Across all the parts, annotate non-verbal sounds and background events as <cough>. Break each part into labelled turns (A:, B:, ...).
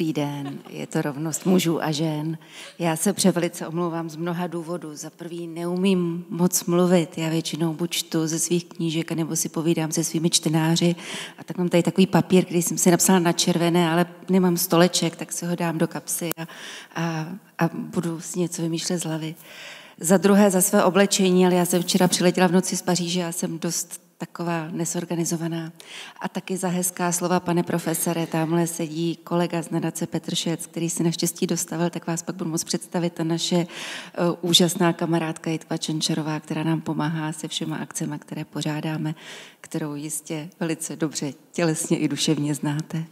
A: Dobrý den, je to rovnost mužů a žen. Já se převelice omlouvám z mnoha důvodů. Za prvý neumím moc mluvit, já většinou buď čtu ze svých knížek, nebo si povídám se svými čtenáři. A tak mám tady takový papír, který jsem si napsala na červené, ale nemám stoleček, tak si ho dám do kapsy a, a, a budu si něco vymýšlet z hlavy. Za druhé za své oblečení, ale já jsem včera přiletěla v noci z Paříže, a jsem dost taková nesorganizovaná. A taky za hezká slova, pane profesore, tamhle sedí kolega z nadace Petr Šec, který se naštěstí dostavil, tak vás pak budu moc představit. Ta naše eh, úžasná kamarádka Jitva Čenčerová, která nám pomáhá se všema akcemi, které pořádáme, kterou jistě velice dobře tělesně i duševně znáte.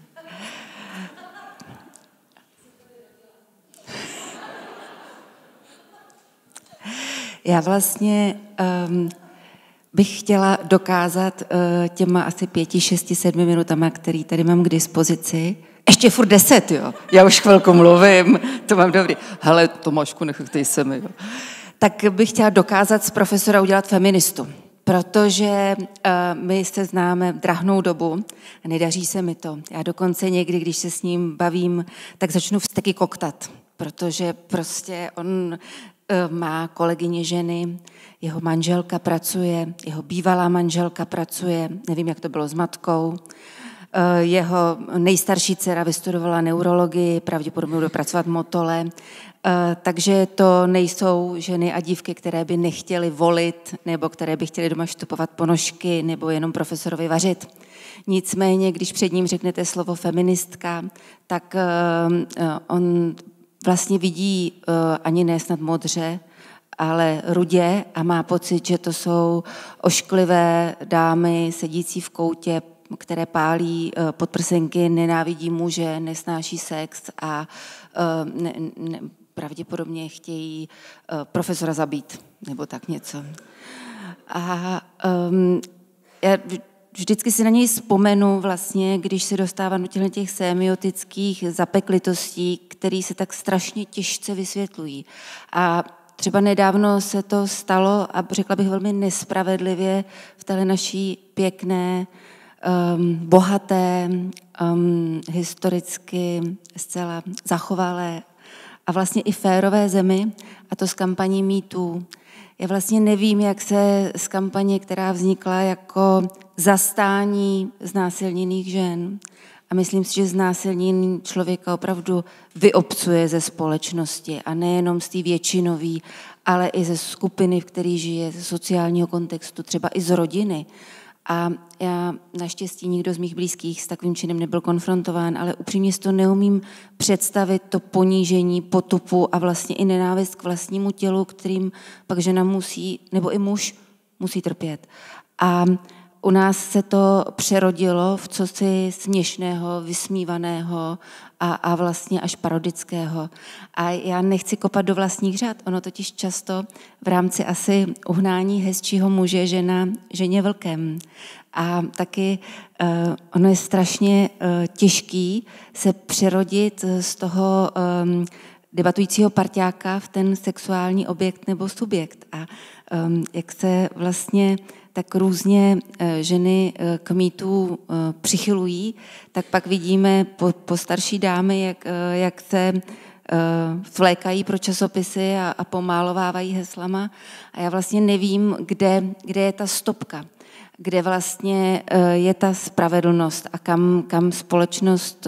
A: Já vlastně um, bych chtěla dokázat eh, těma asi pěti, šesti, sedmi minutama, který tady mám k dispozici, ještě furt deset, jo. Já už chvilku mluvím, to mám dobrý. Hele, Tomášku, nechte se mi, jo. Tak bych chtěla dokázat z profesora udělat feministu, protože uh, my se známe drahnou dobu a nedaří se mi to. Já dokonce někdy, když se s ním bavím, tak začnu vsteky koktat, protože prostě on Eh, má kolegyně ženy, jeho manželka pracuje, jeho bývalá manželka pracuje, nevím, jak to bylo s matkou, eh, jeho nejstarší dcera vystudovala neurologii, pravděpodobně bude pracovat motole, eh, takže to nejsou ženy a dívky, které by nechtěly volit, nebo které by chtěly doma štupovat ponožky, nebo jenom profesorovi vařit. Nicméně, když před ním řeknete slovo feministka, tak on vlastně vidí eh, ani ne snad modře, ale rudě a má pocit, že to jsou ošklivé dámy sedící v koutě, které pálí eh, podprsenky, nenávidí muže, nesnáší sex a eh, ne, ne, pravděpodobně chtějí profesora zabít nebo tak něco. A um, já vždycky si na něj vzpomenu vlastně, když se dostávám do těch semiotických zapeklitostí, které se tak strašně těžce vysvětlují. A třeba nedávno se to stalo a řekla bych velmi nespravedlivě v téhle naší pěkné, um, bohaté, um, historicky zcela zachovalé a vlastně i férové zemi, a to s kampaní mýtů. Já vlastně nevím, jak se z kampaně, která vznikla jako zastání znásilněných žen a myslím si, že znásilnění člověka opravdu vyobcuje ze společnosti a nejenom z té většinový, ale i ze skupiny, v které žije, ze sociálního kontextu, třeba i z rodiny. A já naštěstí nikdo z mých blízkých s takovým činem nebyl konfrontován, ale upřímně si to neumím představit, to ponížení, potupu a vlastně i nenávist k vlastnímu tělu, kterým pak žena musí, nebo i muž musí trpět. A u nás se to přerodilo v cosi směšného, vysmívaného a, a vlastně až parodického. A já nechci kopat do vlastních řád. Ono totiž často v rámci asi uhnání hezčího muže žena ženě vlkem. A taky uh, ono je strašně uh, těžký se přerodit eh, z toho um, debatujícího parťáka v ten sexuální objekt nebo subjekt. A um, jak se vlastně tak různě eh, ženy eh, k mýtu eh, přichylují, tak pak vidíme po, po starší dámy, jak, jak se vlékají pro časopisy a, a pomálovávají heslama. A já vlastně nevím, kde, kde je ta stopka, kde vlastně je ta spravedlnost a kam, kam společnost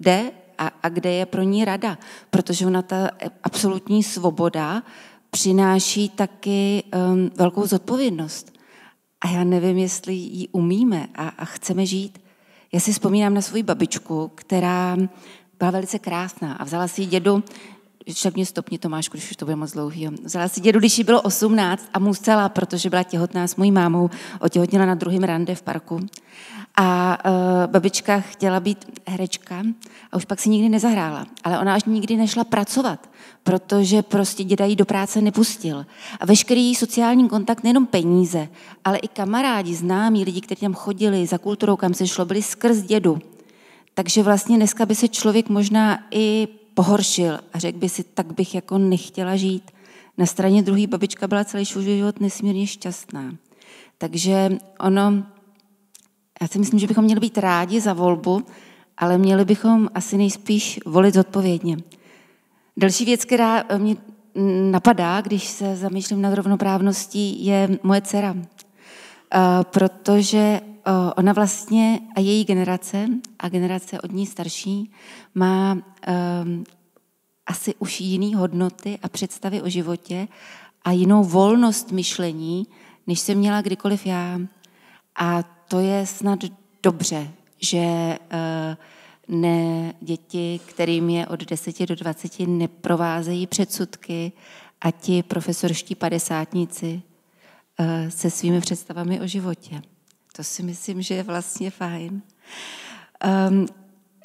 A: jde a, a kde je pro ní rada. Protože ona ta absolutní svoboda přináší taky um, velkou zodpovědnost a já nevím, jestli ji umíme a, a chceme žít. Já si vzpomínám na svoji babičku, která byla velice krásná a vzala si dědu však mě stopni Tomášku, když už to bude moc dlouhý. Vzala si dědu, když jí bylo 18 a musela, protože byla těhotná s mojí mámou, otěhotněla na druhém rande v parku. A uh, babička chtěla být herečka a už pak si nikdy nezahrála. Ale ona až nikdy nešla pracovat, protože prostě děda jí do práce nepustil. A veškerý její sociální kontakt, nejenom peníze, ale i kamarádi, známí, lidi, kteří tam chodili za kulturou, kam se šlo, byli skrz dědu. Takže vlastně dneska by se člověk možná i pohoršil a řekl by si, tak bych jako nechtěla žít. Na straně druhé babička byla celý život nesmírně šťastná. Takže ono, já si myslím, že bychom měli být rádi za volbu, ale měli bychom asi nejspíš volit zodpovědně. Další věc, která mě napadá, když se zamýšlím nad rovnoprávností, je moje dcera. Protože ona vlastně a její generace a generace od ní starší má um, asi už jiný hodnoty a představy o životě a jinou volnost myšlení, než jsem měla kdykoliv já. A to je snad dobře, že uh, ne děti, kterým je od 10 do 20, neprovázejí předsudky a ti profesorští padesátníci uh, se svými představami o životě. To si myslím, že je vlastně fajn. Um,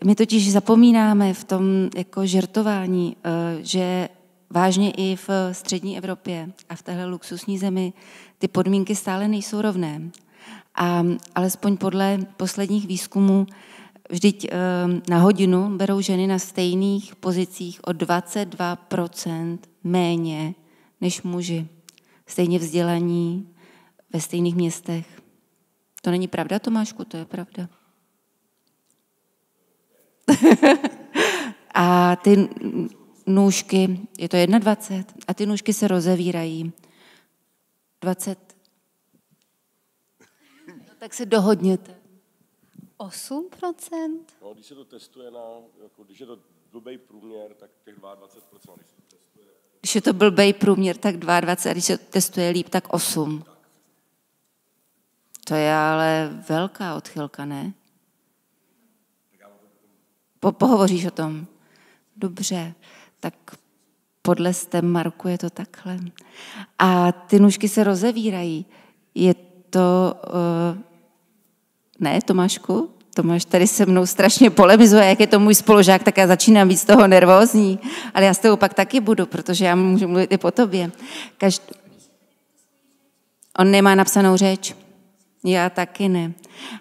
A: my totiž zapomínáme v tom jako žertování, uh, že vážně i v střední Evropě a v téhle luxusní zemi ty podmínky stále nejsou rovné. A alespoň podle posledních výzkumů vždyť eh, na hodinu berou ženy na stejných pozicích o 22% méně než muži. Stejně vzdělaní, ve stejných městech. To není pravda, Tomášku, to je pravda. <laughs> a ty nůžky, je to 21, a ty nůžky se rozevírají. 20. No, tak se dohodněte. 8%? No, když se to testuje na, jako, když je to blbej průměr, tak těch 22%. Když, se testuje... když je to blbej průměr, tak 22, a když se to testuje líp, tak 8. To je ale velká odchylka, ne? Po, pohovoříš o tom. Dobře, tak podle stem Marku je to takhle. A ty nůžky se rozevírají. Je to... Uh, ne, Tomášku? Tomáš tady se mnou strašně polemizuje, jak je to můj spolužák, tak já začínám být z toho nervózní. Ale já s tebou pak taky budu, protože já můžu mluvit i po tobě. Každ... On nemá napsanou řeč. Já taky ne.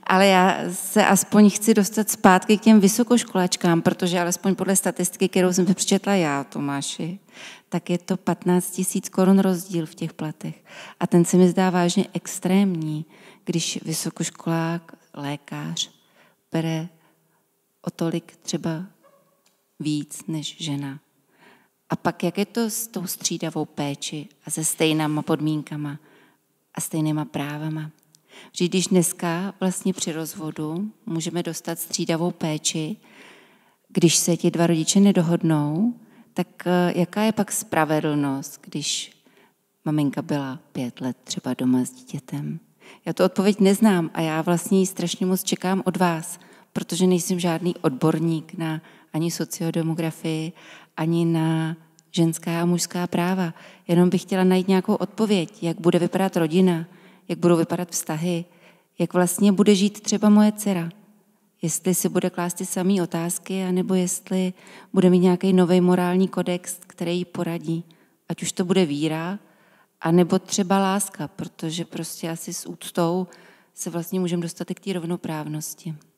A: Ale já se aspoň chci dostat zpátky k těm vysokoškolačkám, protože alespoň podle statistiky, kterou jsem přečetla já, Tomáši, tak je to 15 tisíc korun rozdíl v těch platech. A ten se mi zdá vážně extrémní, když vysokoškolák, lékař bere o tolik třeba víc než žena. A pak jak je to s tou střídavou péči a se stejnýma podmínkama a stejnýma právama? Že když dneska vlastně při rozvodu můžeme dostat střídavou péči, když se ti dva rodiče nedohodnou, tak eh, jaká je pak spravedlnost, když maminka byla pět let třeba doma s dítětem? Já tu odpověď neznám a já vlastně ji strašně moc čekám od vás, protože nejsem žádný odborník na ani sociodemografii, ani na ženská a mužská práva. Jenom bych chtěla najít nějakou odpověď, jak bude vypadat rodina, jak budou vypadat vztahy, jak vlastně bude žít třeba moje dcera. Jestli si bude klást samé otázky, anebo jestli bude mít nějaký nový morální kodex, který jí poradí. Ať už to bude víra, anebo třeba láska, protože prostě asi s úctou se vlastně můžeme dostat i k té rovnoprávnosti.